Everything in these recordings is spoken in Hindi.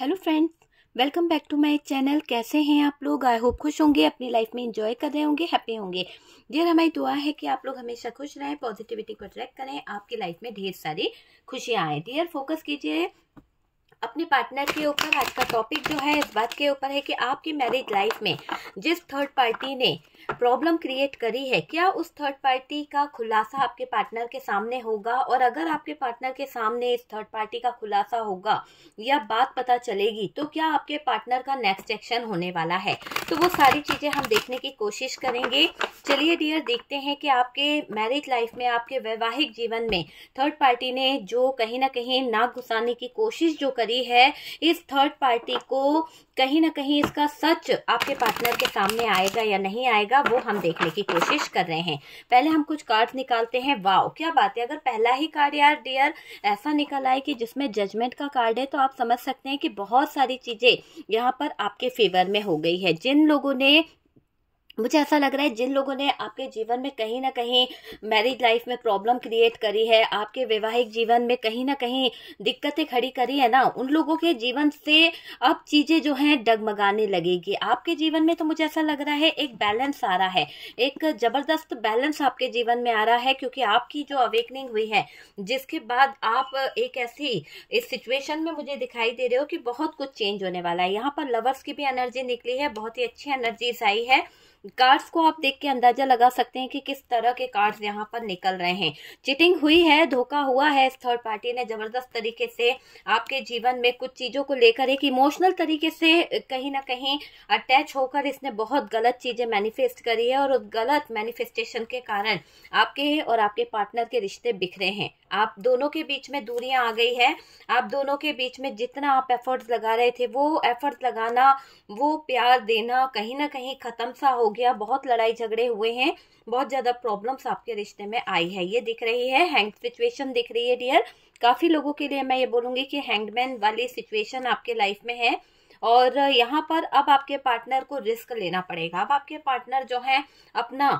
hello friends welcome back to my channel कैसे हैं आप लोग आई होप खुश होंगे अपनी लाइफ में एंजॉय कर रहे होंगे हैप्पी होंगे डियर हमारी दुआ है कि आप लोग हमेशा खुश रहें पॉजिटिविटी को अट्रैक्ट करें आपकी लाइफ में ढेर सारी खुशियाँ आए डियर फोकस कीजिए अपने पार्टनर के ऊपर आज का टॉपिक जो है इस बात के ऊपर है कि आपकी मैरिज लाइफ में जिस थर्ड पार्टी ने प्रॉब्लम क्रिएट करी है क्या उस थर्ड पार्टी का खुलासा आपके पार्टनर के सामने होगा और अगर आपके पार्टनर के सामने इस थर्ड पार्टी का खुलासा होगा या बात पता चलेगी तो क्या आपके पार्टनर का नेक्स्ट एक्शन होने वाला है तो वो सारी चीज़ें हम देखने की कोशिश करेंगे चलिए डियर देखते हैं कि आपके मैरिज लाइफ में आपके वैवाहिक जीवन में थर्ड पार्टी ने जो कहीं ना कहीं नाक घुसाने की कोशिश जो करी जारी है इस थर्ड पार्टी को कहीं ना कहीं इसका सच आपके पार्टनर के सामने आएगा या नहीं आएगा वो हम देखने की कोशिश कर रहे हैं पहले हम कुछ कार्ड निकालते हैं वाओ क्या बात है अगर पहला ही कार्ड यार डियर ऐसा निकल आए कि जिसमें जजमेंट का कार्ड है तो आप समझ सकते हैं कि बहुत सारी चीज़ें यहाँ पर आपके फेवर में हो गई है जिन लोगों ने मुझे ऐसा लग रहा है जिन लोगों ने आपके जीवन में कहीं ना कहीं मैरिड लाइफ में प्रॉब्लम क्रिएट करी है आपके वैवाहिक जीवन में कहीं ना कहीं दिक्कतें खड़ी करी है ना उन लोगों के जीवन से अब चीजें जो हैं डगमगाने लगेगी आपके जीवन में तो मुझे ऐसा लग रहा है एक बैलेंस आ रहा है एक जबरदस्त बैलेंस आपके जीवन में आ रहा है क्योंकि आपकी जो अवेकनिंग हुई है जिसके बाद आप एक ऐसी इस सिचुएशन में मुझे दिखाई दे रहे हो कि बहुत कुछ चेंज होने वाला है यहाँ पर लवर्स की भी एनर्जी निकली है बहुत ही अच्छी एनर्जीज आई है कार्ड्स को आप देख के अंदाजा लगा सकते हैं कि किस तरह के कार्ड्स यहाँ पर निकल रहे हैं चिटिंग हुई है धोखा हुआ है इस थर्ड पार्टी ने ज़बरदस्त तरीके से आपके जीवन में कुछ चीज़ों को लेकर एक इमोशनल तरीके से कहीं ना कहीं अटैच होकर इसने बहुत गलत चीज़ें मैनिफेस्ट करी है और उस गलत मैनिफेस्टेशन के कारण आपके और आपके पार्टनर के रिश्ते बिखरे हैं आप दोनों के बीच में दूरियां आ गई है आप दोनों के बीच में जितना आप एफर्ट्स लगा रहे थे वो एफर्ट लगाना वो प्यार देना कहीं ना कहीं ख़त्म सा हो गया बहुत लड़ाई झगड़े हुए हैं बहुत ज़्यादा प्रॉब्लम्स आपके रिश्ते में आई है ये दिख रही है हैंग सिचुएशन दिख रही है डियर काफ़ी लोगों के लिए मैं ये बोलूँगी कि हैंगमैन वाली सिचुएशन आपके लाइफ में है और यहाँ पर अब आपके पार्टनर को रिस्क लेना पड़ेगा अब आपके पार्टनर जो है अपना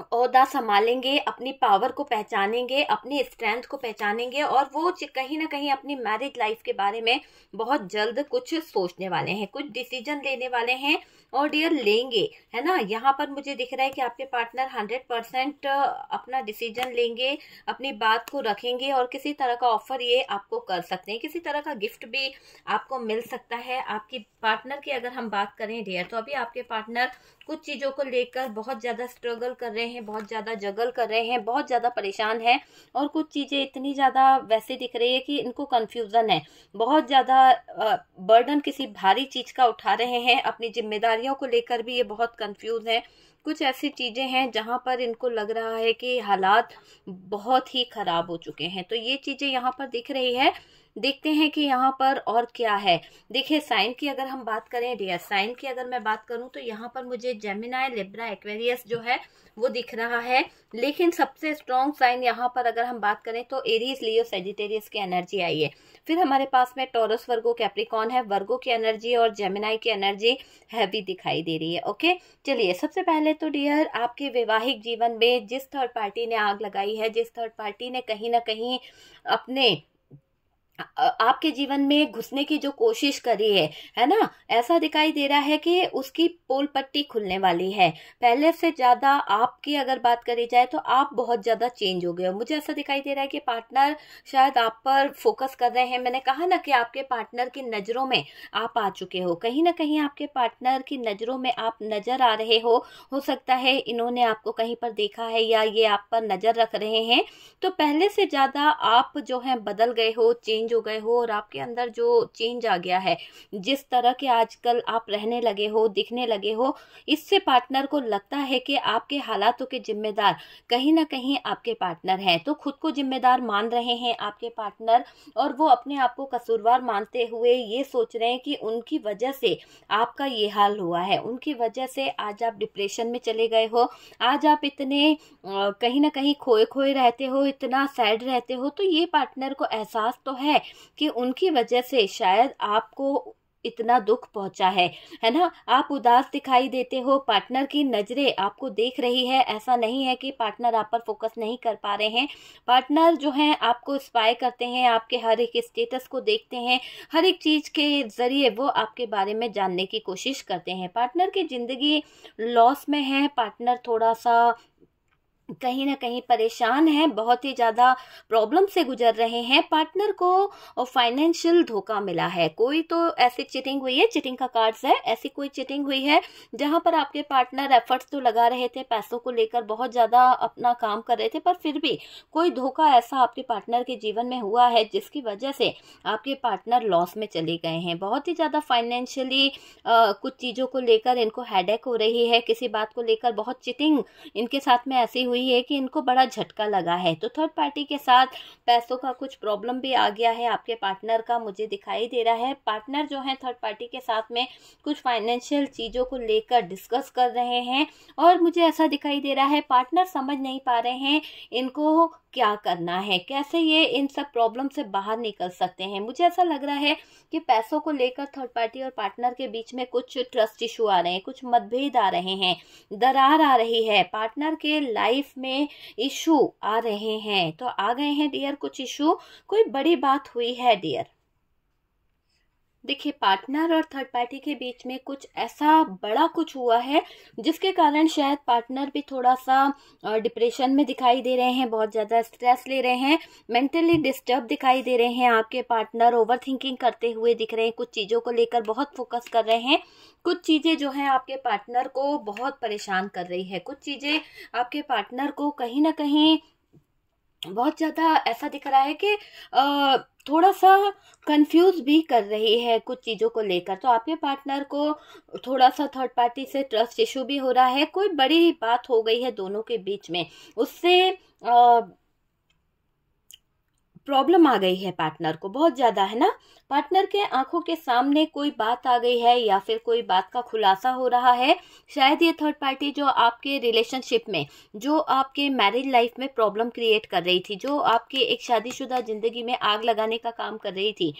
अहदा संभालेंगे अपनी पावर को पहचानेंगे अपनी स्ट्रेंथ को पहचानेंगे और वो कहीं ना कहीं अपनी मैरिज लाइफ के बारे में बहुत जल्द कुछ सोचने वाले हैं कुछ डिसीजन लेने वाले हैं और डियर लेंगे है ना यहाँ पर मुझे दिख रहा है कि आपके पार्टनर हंड्रेड परसेंट अपना डिसीजन लेंगे अपनी बात को रखेंगे और किसी तरह का ऑफर ये आपको कर सकते हैं किसी तरह का गिफ्ट भी आपको मिल सकता है आपकी पार्टनर की अगर हम बात करें डियर तो अभी आपके पार्टनर कुछ चीज़ों को लेकर बहुत ज़्यादा स्ट्रगल कर रहे रहे हैं बहुत ज़्यादा जगल कर रहे हैं बहुत ज़्यादा परेशान हैं और कुछ चीज़ें इतनी ज़्यादा वैसे दिख रही है कि इनको कन्फ्यूज़न है बहुत ज़्यादा बर्डन किसी भारी चीज़ का उठा रहे हैं अपनी जिम्मेदारियों को लेकर भी ये बहुत कन्फ्यूज़ हैं कुछ ऐसी चीज़ें हैं जहाँ पर इनको लग रहा है कि हालात बहुत ही ख़राब हो चुके हैं तो ये चीज़ें यहाँ पर दिख रही है देखते हैं कि यहाँ पर और क्या है देखिए साइन की अगर हम बात करें डियर साइन की अगर मैं बात करूँ तो यहाँ पर मुझे जेमिनाय लिब्रा एक्वेरियस जो है वो दिख रहा है लेकिन सबसे स्ट्रॉन्ग साइन यहाँ पर अगर हम बात करें तो एरीज लियो सेजिटेरियस की एनर्जी आई है फिर हमारे पास में टोरस वर्गो कैप्रिकॉन है वर्गो की एनर्जी और जेमिनाई की एनर्जी हैवी दिखाई दे रही है ओके चलिए सबसे पहले तो डियर आपके वैवाहिक जीवन में जिस थर्ड पार्टी ने आग लगाई है जिस थर्ड पार्टी ने कहीं ना कहीं अपने आपके जीवन में घुसने की जो कोशिश करी है है ना ऐसा दिखाई दे रहा है कि उसकी पोल पट्टी खुलने वाली है पहले से ज़्यादा आपकी अगर बात करी जाए तो आप बहुत ज़्यादा चेंज हो गए हो मुझे ऐसा दिखाई दे रहा है कि पार्टनर शायद आप पर फोकस कर रहे हैं मैंने कहा ना कि आपके पार्टनर की नज़रों में आप आ चुके हो कहीं ना कहीं आपके पार्टनर की नज़रों में आप नज़र आ रहे हो हो सकता है इन्होंने आपको कहीं पर देखा है या ये आप पर नज़र रख रहे हैं तो पहले से ज़्यादा आप जो है बदल गए हो चेंज चेंज हो गए हो और आपके अंदर जो चेंज आ गया है जिस तरह के आजकल आप रहने लगे हो दिखने लगे हो इससे पार्टनर को लगता है कि आपके हालातों के जिम्मेदार कहीं ना कहीं आपके पार्टनर हैं तो खुद को जिम्मेदार मान रहे हैं आपके पार्टनर और वो अपने आप को कसूरवार मानते हुए ये सोच रहे हैं कि उनकी वजह से आपका ये हाल हुआ है उनकी वजह से आज आप डिप्रेशन में चले गए हो आज आप इतने कहीं ना कहीं खोए खोए रहते हो इतना सैड रहते हो तो ये पार्टनर को एहसास तो है है कि उनकी वजह से शायद आपको इतना दुख पहुंचा है है ना आप उदास दिखाई देते हो पार्टनर की नज़रें आपको देख रही है ऐसा नहीं है कि पार्टनर आप पर फोकस नहीं कर पा रहे हैं पार्टनर जो हैं आपको स्पाई करते हैं आपके हर एक स्टेटस को देखते हैं हर एक चीज़ के ज़रिए वो आपके बारे में जानने की कोशिश करते हैं पार्टनर की ज़िंदगी लॉस में है पार्टनर थोड़ा सा कहीं ना कहीं परेशान हैं बहुत ही ज़्यादा प्रॉब्लम से गुजर रहे हैं पार्टनर को फाइनेंशियल धोखा मिला है कोई तो ऐसी चिटिंग हुई है चिटिंग का कार्ड्स है ऐसी कोई चिटिंग हुई है जहां पर आपके पार्टनर एफर्ट्स तो लगा रहे थे पैसों को लेकर बहुत ज़्यादा अपना काम कर रहे थे पर फिर भी कोई धोखा ऐसा आपके पार्टनर के जीवन में हुआ है जिसकी वजह से आपके पार्टनर लॉस में चले गए हैं बहुत ही ज़्यादा फाइनेंशियली कुछ चीज़ों को लेकर इनको हैडेक हो रही है किसी बात को लेकर बहुत चिटिंग इनके साथ में ऐसी हुई हुई है कि इनको बड़ा झटका लगा है तो थर्ड पार्टी के साथ पैसों का कुछ प्रॉब्लम भी आ गया है आपके पार्टनर का मुझे दिखाई दे रहा है पार्टनर जो है थर्ड पार्टी के साथ में कुछ फाइनेंशियल चीज़ों को लेकर डिस्कस कर रहे हैं और मुझे ऐसा दिखाई दे रहा है पार्टनर समझ नहीं पा रहे हैं इनको क्या करना है कैसे ये इन सब प्रॉब्लम से बाहर निकल सकते हैं मुझे ऐसा लग रहा है कि पैसों को लेकर थर्ड पार्टी और पार्टनर के बीच में कुछ ट्रस्ट इशू आ रहे हैं कुछ मतभेद आ रहे हैं दरार आ रही है पार्टनर के लाइफ लाइफ में इशू आ रहे हैं तो आ गए हैं डियर कुछ इशू कोई बड़ी बात हुई है डियर देखिए पार्टनर और थर्ड पार्टी के बीच में कुछ ऐसा बड़ा कुछ हुआ है जिसके कारण शायद पार्टनर भी थोड़ा सा डिप्रेशन में दिखाई दे रहे हैं बहुत ज़्यादा स्ट्रेस ले रहे हैं मेंटली डिस्टर्ब दिखाई दे रहे हैं आपके पार्टनर ओवर थिंकिंग करते हुए दिख रहे हैं कुछ चीज़ों को लेकर बहुत फोकस कर रहे हैं कुछ चीज़ें जो हैं आपके पार्टनर को बहुत परेशान कर रही है कुछ चीज़ें आपके पार्टनर को कहीं ना कहीं बहुत ज़्यादा ऐसा दिख रहा है कि आ, थोड़ा सा कंफ्यूज भी कर रही है कुछ चीज़ों को लेकर तो आपके पार्टनर को थोड़ा सा थर्ड पार्टी से ट्रस्ट इशू भी हो रहा है कोई बड़ी बात हो गई है दोनों के बीच में उससे प्रॉब्लम आ गई है पार्टनर को बहुत ज़्यादा है ना पार्टनर के आंखों के सामने कोई बात आ गई है या फिर कोई बात का खुलासा हो रहा है शायद ये थर्ड पार्टी जो आपके रिलेशनशिप में जो आपके मैरिज लाइफ में प्रॉब्लम क्रिएट कर रही थी जो आपकी एक शादीशुदा ज़िंदगी में आग लगाने का काम कर रही थी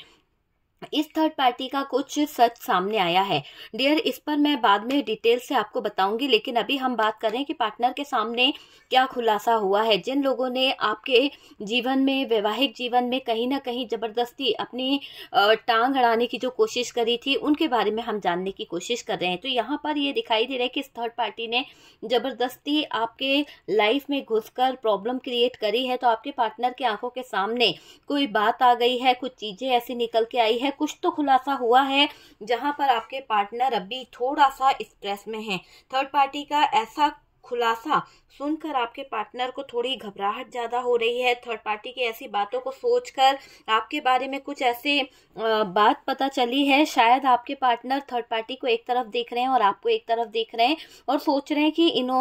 इस थर्ड पार्टी का कुछ सच सामने आया है डियर इस पर मैं बाद में डिटेल से आपको बताऊंगी लेकिन अभी हम बात करें कि पार्टनर के सामने क्या खुलासा हुआ है जिन लोगों ने आपके जीवन में वैवाहिक जीवन में कहीं ना कहीं ज़बरदस्ती अपनी टांग अड़ाने की जो कोशिश करी थी उनके बारे में हम जानने की कोशिश कर रहे हैं तो यहाँ पर ये दिखाई दे रहा है कि इस थर्ड पार्टी ने ज़बरदस्ती आपके लाइफ में घुस प्रॉब्लम क्रिएट करी है तो आपके पार्टनर की आंखों के सामने कोई बात आ गई है कुछ चीज़ें ऐसी निकल के आई है कुछ तो खुलासा हुआ है जहां पर आपके पार्टनर अभी थोड़ा सा स्ट्रेस में है थर्ड पार्टी का ऐसा खुलासा सुनकर आपके पार्टनर को थोड़ी घबराहट ज़्यादा हो रही है थर्ड पार्टी की ऐसी बातों को सोचकर आपके बारे में कुछ ऐसे बात पता चली है शायद आपके पार्टनर थर्ड पार्टी को एक तरफ देख रहे हैं और आपको एक तरफ देख रहे हैं और सोच रहे हैं कि इनो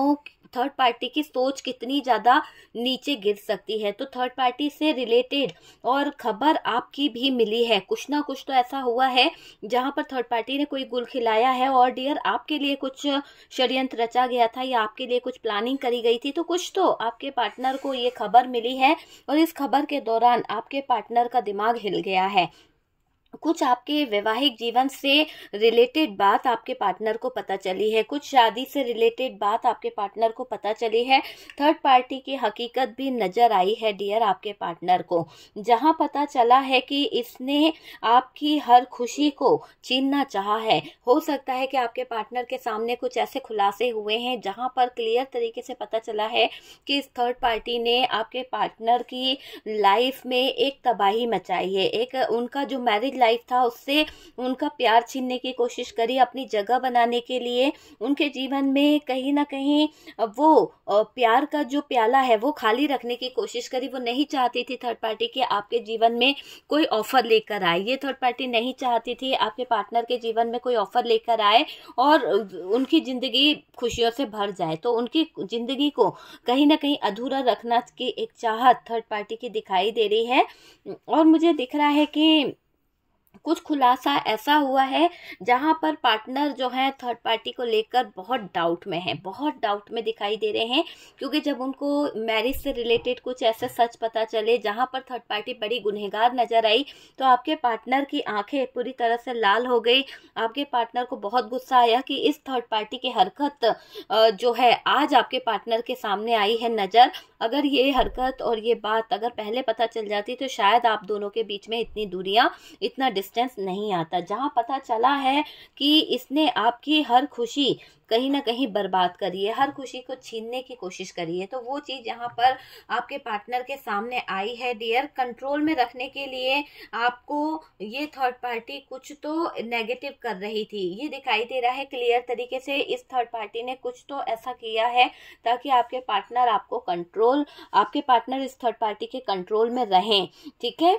थर्ड पार्टी की सोच कितनी ज़्यादा नीचे गिर सकती है तो थर्ड पार्टी से रिलेटेड और खबर आपकी भी मिली है कुछ ना कुछ तो ऐसा हुआ है जहाँ पर थर्ड पार्टी ने कोई गुल खिलाया है और डियर आपके लिए कुछ षड्यंत्र रचा गया था या आपके लिए कुछ प्लानिंग करी गई थी तो कुछ तो आपके पार्टनर को ये खबर मिली है और इस खबर के दौरान आपके पार्टनर का दिमाग हिल गया है कुछ आपके वैवाहिक जीवन से रिलेटेड बात आपके पार्टनर को पता चली है कुछ शादी से रिलेटेड बात आपके पार्टनर को पता चली है थर्ड पार्टी की हकीकत भी नज़र आई है डियर आपके पार्टनर को जहां पता चला है कि इसने आपकी हर खुशी को छीनना चाहा है हो सकता है कि आपके पार्टनर के सामने कुछ ऐसे खुलासे हुए हैं जहां पर क्लियर तरीके से पता चला है कि इस थर्ड पार्टी ने आपके पार्टनर की लाइफ में एक तबाही मचाई है एक उनका जो मैरिज लाइफ था उससे उनका प्यार छीनने की कोशिश करी अपनी जगह बनाने के लिए उनके जीवन में कहीं ना कहीं वो प्यार का जो प्याला है वो खाली रखने की कोशिश करी वो नहीं चाहती थी थर्ड पार्टी के आपके जीवन में कोई ऑफर लेकर आए ये थर्ड पार्टी नहीं चाहती थी आपके पार्टनर के जीवन में कोई ऑफर लेकर आए और उनकी ज़िंदगी खुशियों से भर जाए तो उनकी ज़िंदगी को कहीं ना कहीं अधूरा रखना की एक चाहत थर्ड पार्टी की दिखाई दे रही है और मुझे दिख रहा है कि कुछ खुलासा ऐसा हुआ है जहां पर पार्टनर जो है थर्ड पार्टी को लेकर बहुत डाउट में है बहुत डाउट में दिखाई दे रहे हैं क्योंकि जब उनको मैरिज से रिलेटेड कुछ ऐसे सच पता चले जहां पर थर्ड पार्टी बड़ी गुनहगार नजर आई तो आपके पार्टनर की आंखें पूरी तरह से लाल हो गई आपके पार्टनर को बहुत गुस्सा आया कि इस थर्ड पार्टी की हरकत जो है आज आपके पार्टनर के सामने आई है नज़र अगर ये हरकत और ये बात अगर पहले पता चल जाती तो शायद आप दोनों के बीच में इतनी दूरियाँ इतना डिस्टेंस नहीं आता जहाँ पता चला है कि इसने आपकी हर खुशी कहीं ना कहीं बर्बाद करी है हर खुशी को छीनने की कोशिश करी है तो वो चीज़ यहाँ पर आपके पार्टनर के सामने आई है डियर कंट्रोल में रखने के लिए आपको ये थर्ड पार्टी कुछ तो नेगेटिव कर रही थी ये दिखाई दे रहा है क्लियर तरीके से इस थर्ड पार्टी ने कुछ तो ऐसा किया है ताकि आपके पार्टनर आपको कंट्रोल आपके पार्टनर इस थर्ड पार्टी के कंट्रोल में रहें ठीक है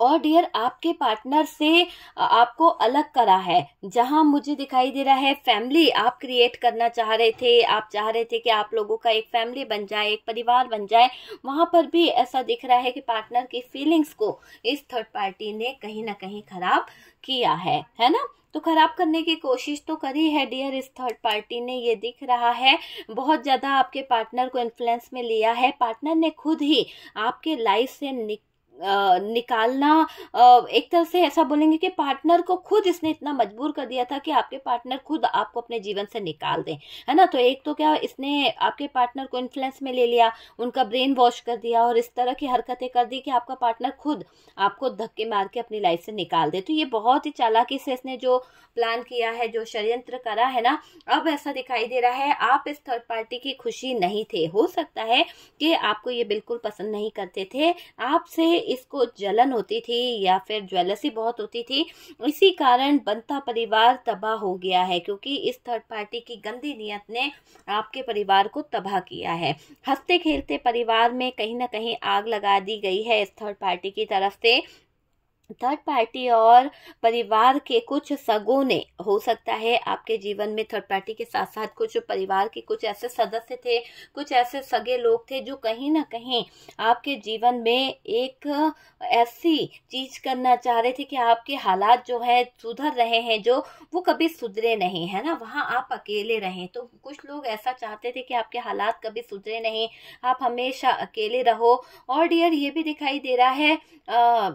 और डियर आपके पार्टनर से आपको अलग करा है जहां मुझे दिखाई दे रहा है फैमिली आप क्रिएट करना चाह रहे थे आप चाह रहे थे कि आप लोगों का एक फैमिली बन जाए एक परिवार बन जाए वहां पर भी ऐसा दिख रहा है कि पार्टनर की फीलिंग्स को इस थर्ड पार्टी ने कहीं ना कहीं खराब किया है है ना तो खराब करने की कोशिश तो करी है डियर इस थर्ड पार्टी ने ये दिख रहा है बहुत ज़्यादा आपके पार्टनर को इन्फ्लुएंस में लिया है पार्टनर ने खुद ही आपके लाइफ से निक निकालना एक तरह से ऐसा बोलेंगे कि पार्टनर को खुद इसने इतना मजबूर कर दिया था कि आपके पार्टनर खुद आपको अपने जीवन से निकाल दें है ना तो एक तो क्या इसने आपके पार्टनर को इन्फ्लुएंस में ले लिया उनका ब्रेन वॉश कर दिया और इस तरह की हरकतें कर दी कि आपका पार्टनर खुद आपको धक्के मार के अपनी लाइफ से निकाल दे तो ये बहुत ही चालाकी से इसने जो प्लान किया है जो षडयंत्र करा है ना अब ऐसा दिखाई दे रहा है आप इस थर्ड पार्टी की खुशी नहीं थे हो सकता है कि आपको ये बिल्कुल पसंद नहीं करते थे आपसे इसको जलन होती थी या फिर ज्वेलसी बहुत होती थी इसी कारण बनता परिवार तबाह हो गया है क्योंकि इस थर्ड पार्टी की गंदी नीयत ने आपके परिवार को तबाह किया है हंसते खेलते परिवार में कहीं ना कहीं आग लगा दी गई है इस थर्ड पार्टी की तरफ से थर्ड पार्टी और परिवार के कुछ सगों ने हो सकता है आपके जीवन में थर्ड पार्टी के साथ साथ कुछ परिवार के कुछ ऐसे सदस्य थे कुछ ऐसे सगे लोग थे जो कहीं ना कहीं आपके जीवन में एक ऐसी चीज करना चाह रहे थे कि आपके हालात जो है सुधर रहे हैं जो वो कभी सुधरे नहीं है ना वहाँ आप अकेले रहें तो कुछ लोग ऐसा चाहते थे कि आपके हालात कभी सुधरे नहीं आप हमेशा अकेले रहो और डियर ये भी दिखाई दे रहा है आ,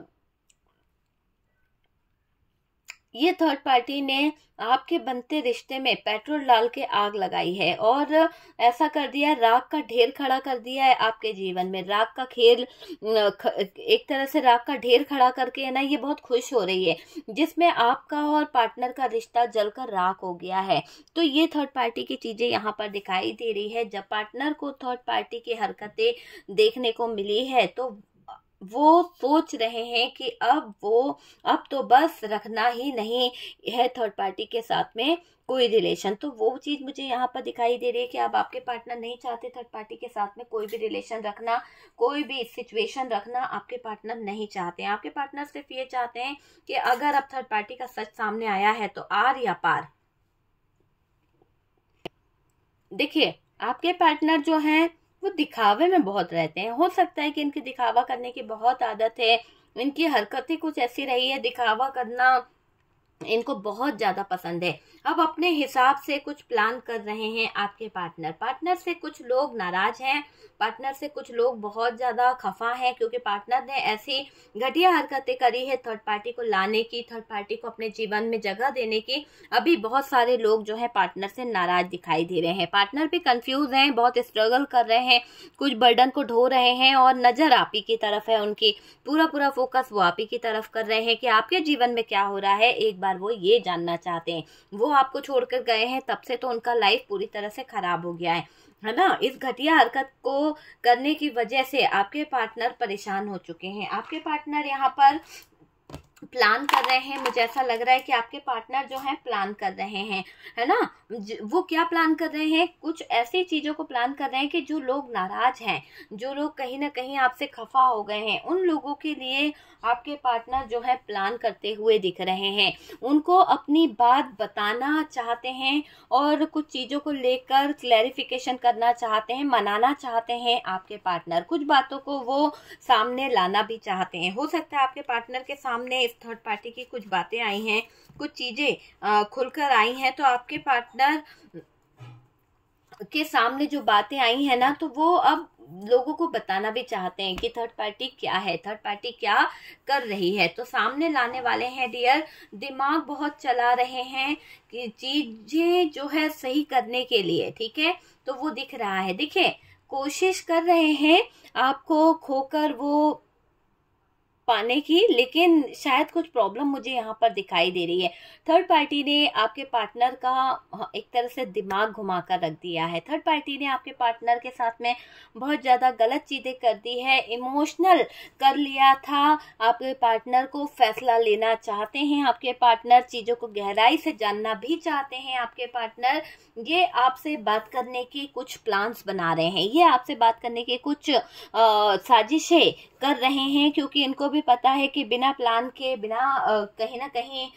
ये थर्ड पार्टी ने आपके बनते रिश्ते में पेट्रोल डाल के आग लगाई है और ऐसा कर दिया है राग का ढेर खड़ा कर दिया है आपके जीवन में राग का खेल एक तरह से राग का ढेर खड़ा करके है ना ये बहुत खुश हो रही है जिसमें आपका और पार्टनर का रिश्ता जलकर राख हो गया है तो ये थर्ड पार्टी की चीज़ें यहाँ पर दिखाई दे रही है जब पार्टनर को थर्ड पार्टी की हरकतें देखने को मिली है तो वो सोच रहे हैं कि अब वो अब तो बस रखना ही नहीं है थर्ड पार्टी के साथ में कोई रिलेशन तो वो चीज़ मुझे यहाँ पर दिखाई दे रही है कि अब आपके पार्टनर नहीं चाहते थर्ड पार्टी के साथ में कोई भी रिलेशन रखना कोई भी सिचुएशन रखना आपके पार्टनर नहीं चाहते हैं आपके पार्टनर सिर्फ ये चाहते हैं कि अगर अब थर्ड पार्टी का सच सामने आया है तो आर या पार देखिए आपके पार्टनर जो हैं वो दिखावे में बहुत रहते हैं हो सकता है कि इनके दिखावा करने की बहुत आदत है इनकी हरकतें कुछ ऐसी रही है दिखावा करना इनको बहुत ज़्यादा पसंद है अब अपने हिसाब से कुछ प्लान कर रहे हैं आपके पार्टनर पार्टनर से कुछ लोग नाराज हैं पार्टनर से कुछ लोग बहुत ज़्यादा खफा हैं क्योंकि पार्टनर ने ऐसी घटिया हरकतें करी है थर्ड पार्टी को लाने की थर्ड पार्टी को अपने जीवन में जगह देने की अभी बहुत सारे लोग जो है पार्टनर से नाराज दिखाई दे रहे हैं पार्टनर भी कन्फ्यूज़ हैं बहुत स्ट्रगल कर रहे हैं कुछ बर्डन को ढो रहे हैं और नज़र आप ही की तरफ है उनकी पूरा पूरा फोकस वो आप ही की तरफ कर रहे हैं कि आपके जीवन में क्या हो रहा है एक बार वो ये जानना चाहते हैं वो आपको छोड़कर गए हैं तब से तो उनका लाइफ पूरी तरह से ख़राब हो गया है है ना इस घटिया हरकत को करने की वजह से आपके पार्टनर परेशान हो चुके हैं आपके पार्टनर यहाँ पर प्लान कर रहे हैं मुझे ऐसा लग रहा है कि आपके पार्टनर जो हैं प्लान कर रहे हैं है ना वो क्या प्लान कर रहे हैं कुछ ऐसी चीज़ों को प्लान कर रहे हैं कि जो लोग नाराज हैं जो लोग कहीं ना कहीं आपसे खफा हो गए हैं उन लोगों के लिए आपके पार्टनर जो है प्लान करते हुए दिख रहे हैं उनको अपनी बात बताना चाहते हैं और कुछ चीज़ों को लेकर क्लैरिफिकेशन करना चाहते हैं मनाना चाहते हैं आपके पार्टनर कुछ बातों को वो सामने लाना भी चाहते हैं हो सकता है आपके पार्टनर के सामने इस थर्ड पार्टी की कुछ बातें आई हैं कुछ चीज़ें खुलकर आई हैं तो आपके पार्टनर के सामने जो बातें आई हैं ना तो वो अब लोगों को बताना भी चाहते हैं कि थर्ड पार्टी क्या है थर्ड पार्टी क्या कर रही है तो सामने लाने वाले हैं डियर दिमाग बहुत चला रहे हैं कि चीजें जो है सही करने के लिए ठीक है तो वो दिख रहा है देखिए कोशिश कर रहे हैं आपको खोकर वो पाने की लेकिन शायद कुछ प्रॉब्लम मुझे यहाँ पर दिखाई दे रही है थर्ड पार्टी ने आपके पार्टनर का हाँ, एक तरह से दिमाग घुमा कर रख दिया है थर्ड पार्टी ने आपके पार्टनर के साथ में बहुत ज़्यादा गलत चीज़ें कर दी है इमोशनल कर लिया था आपके पार्टनर को फैसला लेना चाहते हैं आपके पार्टनर चीज़ों को गहराई से जानना भी चाहते हैं आपके पार्टनर ये आपसे बात करने के कुछ प्लान्स बना रहे हैं ये आपसे बात करने के कुछ साजिशें कर रहे हैं क्योंकि इनको भी पता है कि बिना प्लान के बिना कहीं ना कहीं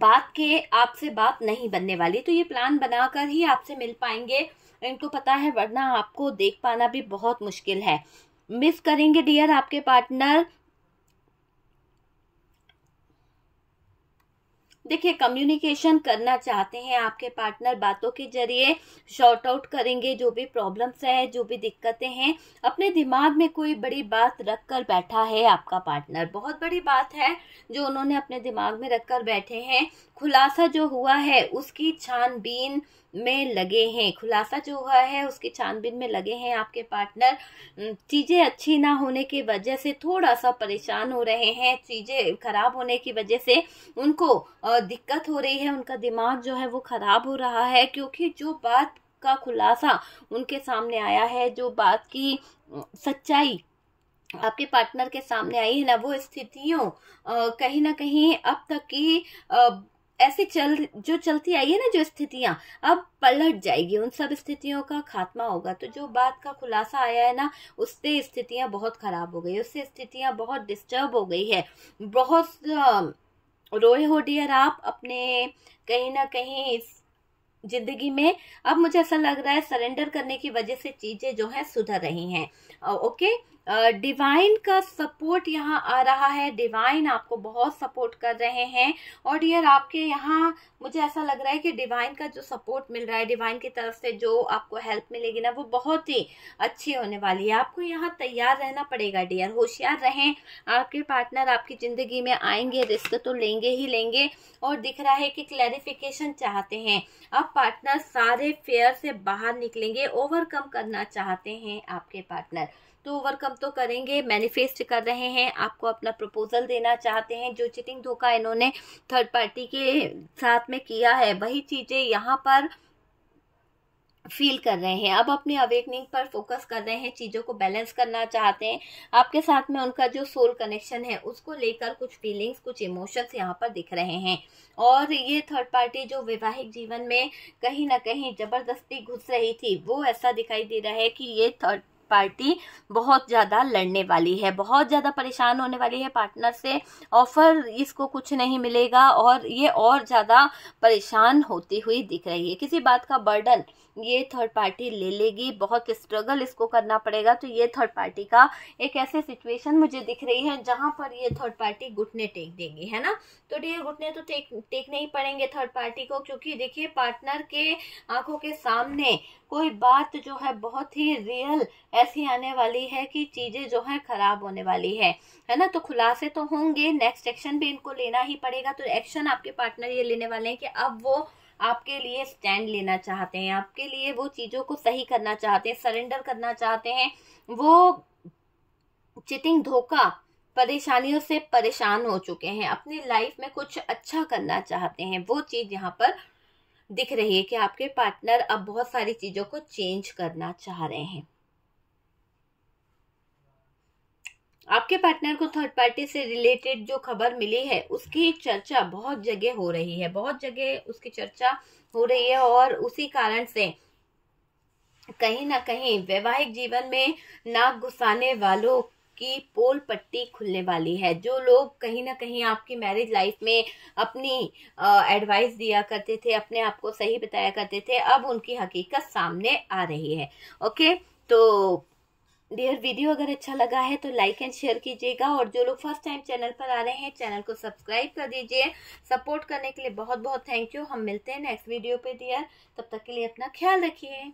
बात के आपसे बात नहीं बनने वाली तो ये प्लान बनाकर ही आपसे मिल पाएंगे इनको पता है वरना आपको देख पाना भी बहुत मुश्किल है मिस करेंगे डियर आपके पार्टनर देखिए कम्युनिकेशन करना चाहते हैं आपके पार्टनर बातों के जरिए शॉर्ट आउट करेंगे जो भी प्रॉब्लम्स हैं जो भी दिक्कतें हैं अपने दिमाग में कोई बड़ी बात रख कर बैठा है आपका पार्टनर बहुत बड़ी बात है जो उन्होंने अपने दिमाग में रख कर बैठे हैं खुलासा जो हुआ है उसकी छानबीन में लगे हैं खुलासा जो हुआ है उसके छानबीन में लगे हैं आपके पार्टनर चीज़ें अच्छी ना होने की वजह से थोड़ा सा परेशान हो रहे हैं चीज़ें खराब होने की वजह से उनको दिक्कत हो रही है उनका दिमाग जो है वो ख़राब हो रहा है क्योंकि जो बात का खुलासा उनके सामने आया है जो बात की सच्चाई आपके पार्टनर के सामने आई है ना वो स्थितियों कहीं ना कहीं अब तक की ऐसी चल जो चलती आई है ना जो स्थितियां अब पलट जाएगी उन सब स्थितियों का खात्मा होगा तो जो बात का खुलासा आया है ना उससे स्थितियां बहुत खराब हो गई उससे स्थितियां बहुत डिस्टर्ब हो गई है बहुत रोए हो डियर आप अपने कहीं ना कहीं इस जिंदगी में अब मुझे ऐसा लग रहा है सरेंडर करने की वजह से चीज़ें जो है सुधर रही हैं ओके डिवाइन का सपोर्ट यहाँ आ रहा है डिवाइन आपको बहुत सपोर्ट कर रहे हैं और डियर आपके यहाँ मुझे ऐसा लग रहा है कि डिवाइन का जो सपोर्ट मिल रहा है डिवाइन की तरफ से जो आपको हेल्प मिलेगी ना वो बहुत ही अच्छी होने वाली है आपको यहाँ तैयार रहना पड़ेगा डियर होशियार रहें आपके पार्टनर आपकी ज़िंदगी में आएंगे रिस्क तो लेंगे ही लेंगे और दिख रहा है कि क्लैरिफिकेशन चाहते हैं अब पार्टनर सारे फेयर से बाहर निकलेंगे ओवरकम करना चाहते हैं आपके पार्टनर तो ओवरकम तो करेंगे मैनिफेस्ट कर रहे हैं आपको अपना प्रपोजल देना चाहते हैं जो चिटिंग धोखा इन्होंने थर्ड पार्टी के साथ में किया है वही चीज़ें यहाँ पर फील कर रहे हैं अब अपने अवेकनिंग पर फोकस कर रहे हैं चीज़ों को बैलेंस करना चाहते हैं आपके साथ में उनका जो सोल कनेक्शन है उसको लेकर कुछ फीलिंग्स कुछ इमोशंस यहाँ पर दिख रहे हैं और ये थर्ड पार्टी जो वैवाहिक जीवन में कहीं ना कहीं ज़बरदस्ती घुस रही थी वो ऐसा दिखाई दे रहा है कि ये थर्ड पार्टी बहुत ज़्यादा लड़ने वाली है बहुत ज़्यादा परेशान होने वाली है पार्टनर से ऑफर इसको कुछ नहीं मिलेगा और ये और ज़्यादा परेशान होती हुई दिख रही है किसी बात का बर्डन ये थर्ड पार्टी ले लेगी बहुत स्ट्रगल इसको करना पड़ेगा तो ये थर्ड पार्टी का एक ऐसे सिचुएशन मुझे दिख रही है जहाँ पर ये थर्ड पार्टी घुटने टेक देगी है ना तो ये घुटने तो टेक टेकने ही पड़ेंगे थर्ड पार्टी को क्योंकि देखिए पार्टनर के आंखों के सामने कोई बात जो है बहुत ही रियल ऐसी आने वाली है कि चीज़ें जो है ख़राब होने वाली है है ना तो खुलासे तो होंगे नेक्स्ट एक्शन भी इनको लेना ही पड़ेगा तो एक्शन आपके पार्टनर ये लेने वाले हैं कि अब वो आपके लिए स्टैंड लेना चाहते हैं आपके लिए वो चीज़ों को सही करना चाहते हैं सरेंडर करना चाहते हैं वो चिटिंग धोखा परेशानियों से परेशान हो चुके हैं अपनी लाइफ में कुछ अच्छा करना चाहते हैं वो चीज़ यहाँ पर दिख रही है कि आपके पार्टनर अब बहुत सारी चीज़ों को चेंज करना चाह रहे हैं आपके पार्टनर को थर्ड पार्टी से रिलेटेड जो खबर मिली है उसकी चर्चा बहुत जगह हो रही है बहुत जगह उसकी चर्चा हो रही है और उसी कारण से कहीं ना कहीं वैवाहिक जीवन में नाक घुसाने वालों की पोल पट्टी खुलने वाली है जो लोग कहीं ना कहीं आपकी मैरिज लाइफ में अपनी एडवाइस दिया करते थे अपने आप को सही बताया करते थे अब उनकी हकीकत सामने आ रही है ओके तो डियर वीडियो अगर अच्छा लगा है तो लाइक एंड शेयर कीजिएगा और जो लोग फर्स्ट टाइम चैनल पर आ रहे हैं चैनल को सब्सक्राइब कर दीजिए सपोर्ट करने के लिए बहुत बहुत थैंक यू हम मिलते हैं नेक्स्ट वीडियो पे डियर तब तक के लिए अपना ख्याल रखिए